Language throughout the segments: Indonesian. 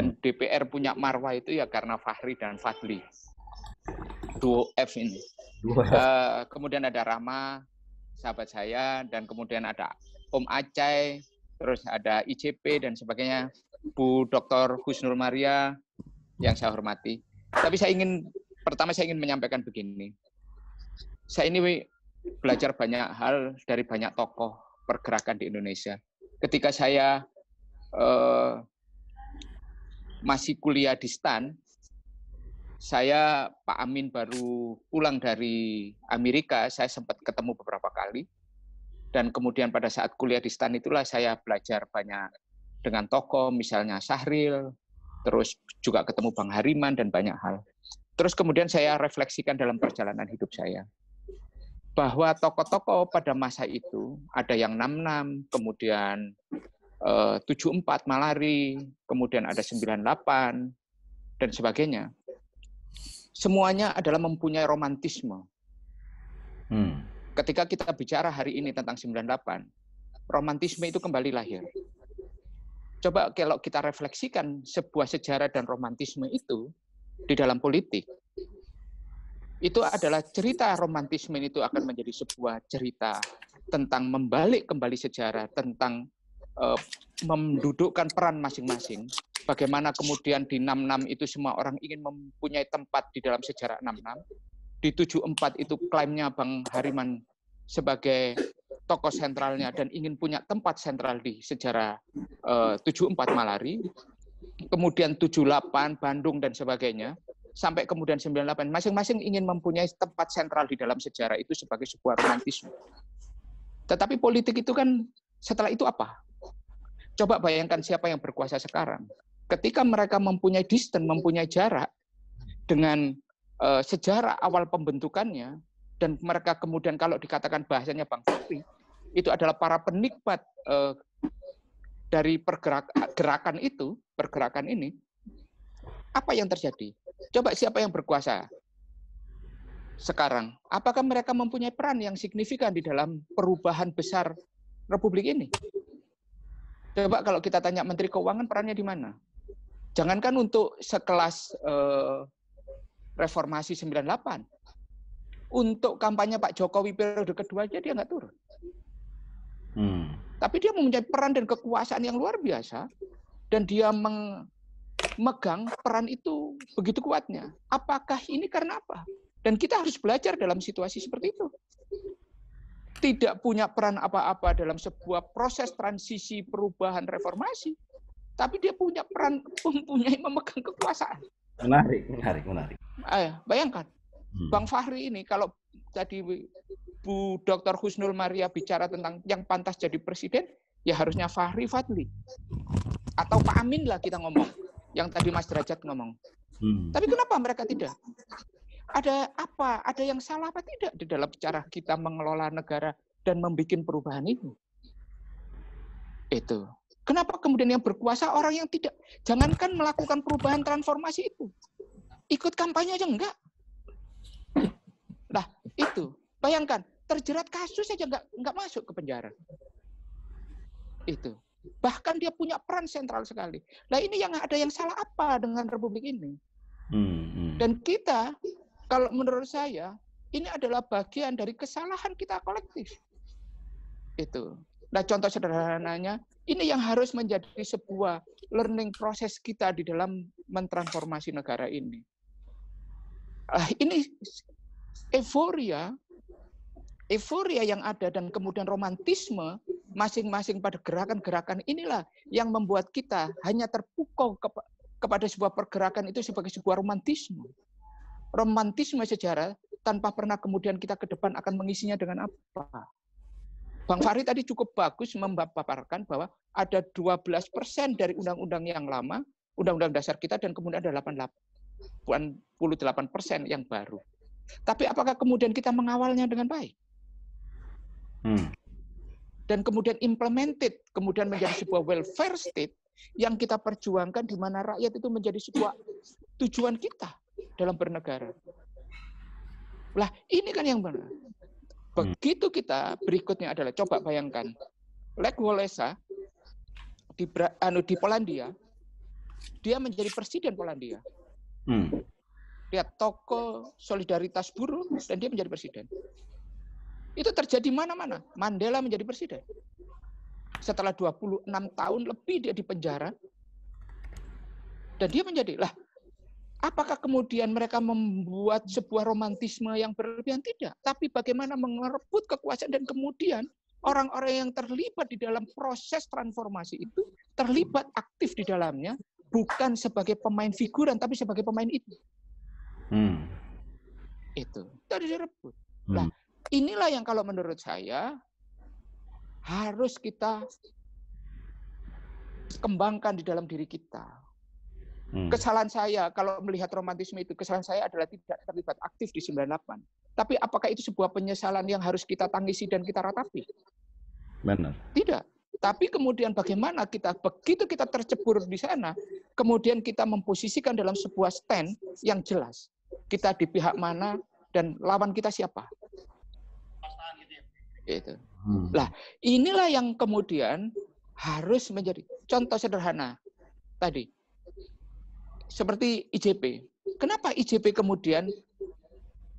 Dan DPR punya marwah itu ya karena Fahri dan Fadli. Duo F ini. Uh, kemudian ada Rama, sahabat saya, dan kemudian ada Om Acai, terus ada ICP dan sebagainya, Bu Dr. Husnul Maria yang saya hormati. Tapi saya ingin pertama saya ingin menyampaikan begini. Saya ini belajar banyak hal dari banyak tokoh pergerakan di Indonesia. Ketika saya uh, masih kuliah di STAN, saya Pak Amin baru pulang dari Amerika, saya sempat ketemu beberapa kali. Dan kemudian pada saat kuliah di STAN itulah saya belajar banyak dengan tokoh, misalnya Sahril, terus juga ketemu Bang Hariman dan banyak hal. Terus kemudian saya refleksikan dalam perjalanan hidup saya. Bahwa tokoh-tokoh pada masa itu, ada yang 66, kemudian 74 eh, malari, kemudian ada 98 dan sebagainya. Semuanya adalah mempunyai romantisme. Hmm. Ketika kita bicara hari ini tentang 98, romantisme itu kembali lahir. Coba kalau kita refleksikan sebuah sejarah dan romantisme itu di dalam politik, itu adalah cerita romantisme itu akan menjadi sebuah cerita tentang membalik kembali sejarah tentang Eh, mendudukkan peran masing-masing. Bagaimana kemudian di 66 itu semua orang ingin mempunyai tempat di dalam sejarah 66. Di 74 itu klaimnya Bang Hariman sebagai tokoh sentralnya dan ingin punya tempat sentral di sejarah eh, uh, 74 Malari. Kemudian 78 Bandung dan sebagainya sampai kemudian 98 masing-masing ingin mempunyai tempat sentral di dalam sejarah itu sebagai sebuah romantisme. Tetapi politik itu kan setelah itu apa? Coba bayangkan siapa yang berkuasa sekarang. Ketika mereka mempunyai distance, mempunyai jarak dengan uh, sejarah awal pembentukannya, dan mereka kemudian kalau dikatakan bahasanya Bang Sakti, itu adalah para penikmat uh, dari pergerakan gerakan itu, pergerakan ini, apa yang terjadi? Coba siapa yang berkuasa sekarang? Apakah mereka mempunyai peran yang signifikan di dalam perubahan besar Republik ini? Coba kalau kita tanya Menteri Keuangan perannya di mana? Jangankan untuk sekelas eh, reformasi 98. Untuk kampanye Pak Jokowi periode kedua aja dia nggak turun. Hmm. Tapi dia mempunyai peran dan kekuasaan yang luar biasa. Dan dia memegang peran itu begitu kuatnya. Apakah ini karena apa? Dan kita harus belajar dalam situasi seperti itu tidak punya peran apa-apa dalam sebuah proses transisi perubahan reformasi, tapi dia punya peran mempunyai memegang kekuasaan. Menarik, menarik, menarik. Ayah, eh, bayangkan, hmm. Bang Fahri ini kalau tadi Bu Dr. Husnul Maria bicara tentang yang pantas jadi presiden, ya harusnya Fahri Fadli atau Pak Amin lah kita ngomong, yang tadi Mas Derajat ngomong. Hmm. Tapi kenapa mereka tidak? ada apa? Ada yang salah apa tidak di dalam cara kita mengelola negara dan membuat perubahan itu? Itu. Kenapa kemudian yang berkuasa orang yang tidak jangankan melakukan perubahan transformasi itu. Ikut kampanye aja enggak. Nah, itu. Bayangkan, terjerat kasus aja enggak enggak masuk ke penjara. Itu. Bahkan dia punya peran sentral sekali. Nah, ini yang ada yang salah apa dengan republik ini? Hmm, hmm. Dan kita kalau menurut saya, ini adalah bagian dari kesalahan kita kolektif. Itu. Nah, contoh sederhananya, ini yang harus menjadi sebuah learning proses kita di dalam mentransformasi negara ini. Uh, ini euforia, euforia yang ada dan kemudian romantisme masing-masing pada gerakan-gerakan inilah yang membuat kita hanya terpukau kepada sebuah pergerakan itu sebagai sebuah romantisme romantisme sejarah tanpa pernah kemudian kita ke depan akan mengisinya dengan apa. Bang Fahri tadi cukup bagus memaparkan bahwa ada 12 persen dari undang-undang yang lama, undang-undang dasar kita, dan kemudian ada 88 persen yang baru. Tapi apakah kemudian kita mengawalnya dengan baik? Hmm. Dan kemudian implemented, kemudian menjadi sebuah welfare state yang kita perjuangkan di mana rakyat itu menjadi sebuah tujuan kita dalam bernegara. Lah, ini kan yang benar. Hmm. Begitu kita berikutnya adalah coba bayangkan Lech Walesa di anu di Polandia, dia menjadi presiden Polandia. Hmm. Dia toko solidaritas buruh dan dia menjadi presiden. Itu terjadi mana-mana. Mandela menjadi presiden. Setelah 26 tahun lebih dia di penjara, dan dia menjadi lah Apakah kemudian mereka membuat sebuah romantisme yang berlebihan? Tidak. Tapi bagaimana mengerebut kekuasaan dan kemudian orang-orang yang terlibat di dalam proses transformasi itu terlibat aktif di dalamnya, bukan sebagai pemain figuran, tapi sebagai pemain itu. Hmm. Itu. harus direbut. Hmm. Nah, inilah yang kalau menurut saya harus kita kembangkan di dalam diri kita Hmm. Kesalahan saya kalau melihat romantisme itu, kesalahan saya adalah tidak terlibat aktif di 98. Tapi apakah itu sebuah penyesalan yang harus kita tangisi dan kita ratapi? Benar. Tidak. Tapi kemudian bagaimana kita begitu kita tercebur di sana, kemudian kita memposisikan dalam sebuah stand yang jelas. Kita di pihak mana dan lawan kita siapa? Itu. Hmm. Lah, inilah yang kemudian harus menjadi contoh sederhana tadi seperti IJP. Kenapa IJP kemudian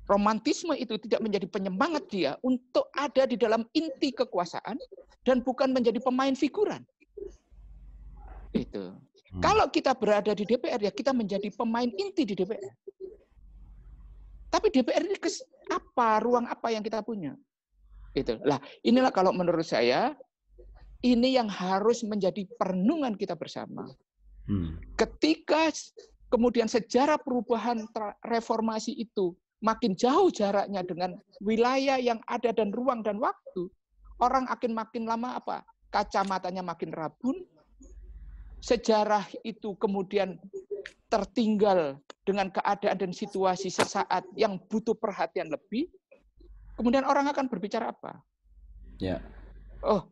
romantisme itu tidak menjadi penyemangat dia untuk ada di dalam inti kekuasaan dan bukan menjadi pemain figuran. Itu. Hmm. Kalau kita berada di DPR ya kita menjadi pemain inti di DPR. Tapi DPR ini kes, apa ruang apa yang kita punya? Itu. Lah, inilah kalau menurut saya ini yang harus menjadi perenungan kita bersama. Hmm. Ketika kemudian sejarah perubahan reformasi itu makin jauh jaraknya dengan wilayah yang ada dan ruang dan waktu, orang akan makin lama apa? Kacamatanya makin rabun, sejarah itu kemudian tertinggal dengan keadaan dan situasi sesaat yang butuh perhatian lebih, kemudian orang akan berbicara apa? Ya. Oh,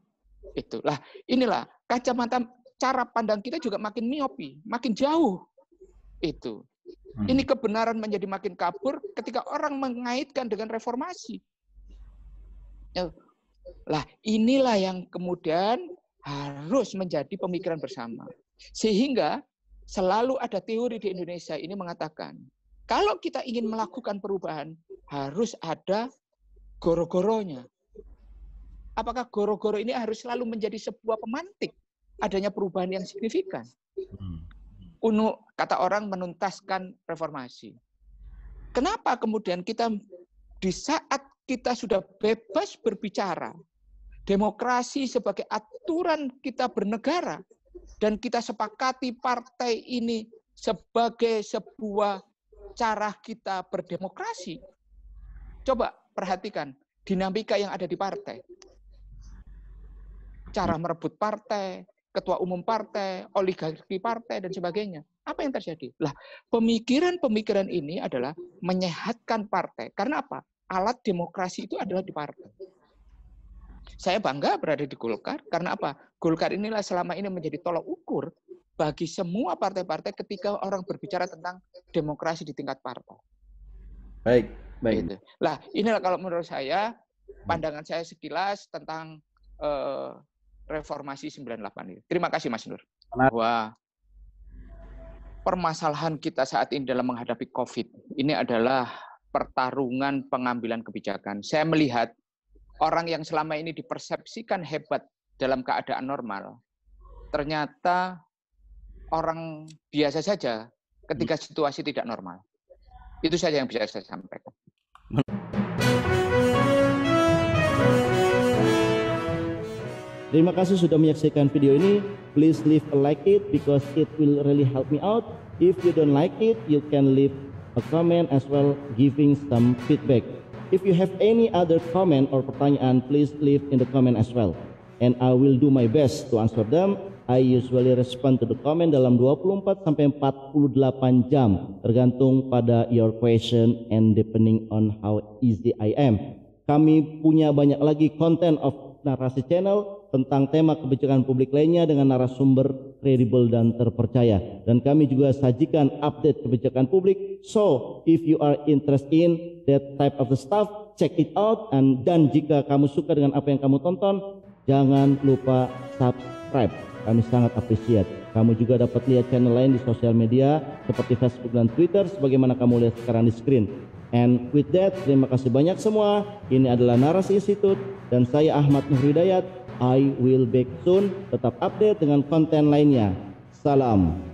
itulah. Inilah kacamata cara pandang kita juga makin miopi, makin jauh. Itu. Hmm. Ini kebenaran menjadi makin kabur ketika orang mengaitkan dengan reformasi. Ya. Lah, inilah yang kemudian harus menjadi pemikiran bersama. Sehingga selalu ada teori di Indonesia ini mengatakan, kalau kita ingin melakukan perubahan, harus ada goro-goronya. Apakah goro-goro ini harus selalu menjadi sebuah pemantik? adanya perubahan yang signifikan. Hmm. Kuno kata orang menuntaskan reformasi. Kenapa kemudian kita di saat kita sudah bebas berbicara, demokrasi sebagai aturan kita bernegara dan kita sepakati partai ini sebagai sebuah cara kita berdemokrasi. Coba perhatikan dinamika yang ada di partai. Cara merebut partai, ketua umum partai, oligarki partai, dan sebagainya. Apa yang terjadi? Lah, pemikiran-pemikiran ini adalah menyehatkan partai. Karena apa? Alat demokrasi itu adalah di partai. Saya bangga berada di Golkar, karena apa? Golkar inilah selama ini menjadi tolak ukur bagi semua partai-partai ketika orang berbicara tentang demokrasi di tingkat partai. Baik, baik. Gitu. Lah, inilah kalau menurut saya, pandangan saya sekilas tentang uh, reformasi 98 ini. Terima kasih Mas Nur. Bahwa permasalahan kita saat ini dalam menghadapi COVID ini adalah pertarungan pengambilan kebijakan. Saya melihat orang yang selama ini dipersepsikan hebat dalam keadaan normal, ternyata orang biasa saja ketika hmm. situasi tidak normal. Itu saja yang bisa saya sampaikan. Terima kasih sudah menyaksikan video ini. Please leave a like it because it will really help me out. If you don't like it, you can leave a comment as well giving some feedback. If you have any other comment or pertanyaan, please leave in the comment as well. And I will do my best to answer them. I usually respond to the comment dalam 24 sampai 48 jam tergantung pada your question and depending on how easy I am. Kami punya banyak lagi content of narasi channel tentang tema kebijakan publik lainnya dengan narasumber kredibel dan terpercaya. Dan kami juga sajikan update kebijakan publik. So, if you are interested in that type of the stuff, check it out. And dan jika kamu suka dengan apa yang kamu tonton, jangan lupa subscribe. Kami sangat apresiat Kamu juga dapat lihat channel lain di sosial media seperti Facebook dan Twitter sebagaimana kamu lihat sekarang di screen. And with that, terima kasih banyak semua. Ini adalah Narasi Institute dan saya Ahmad Nuhridayat. I will back soon. Tetap update dengan konten lainnya. Salam.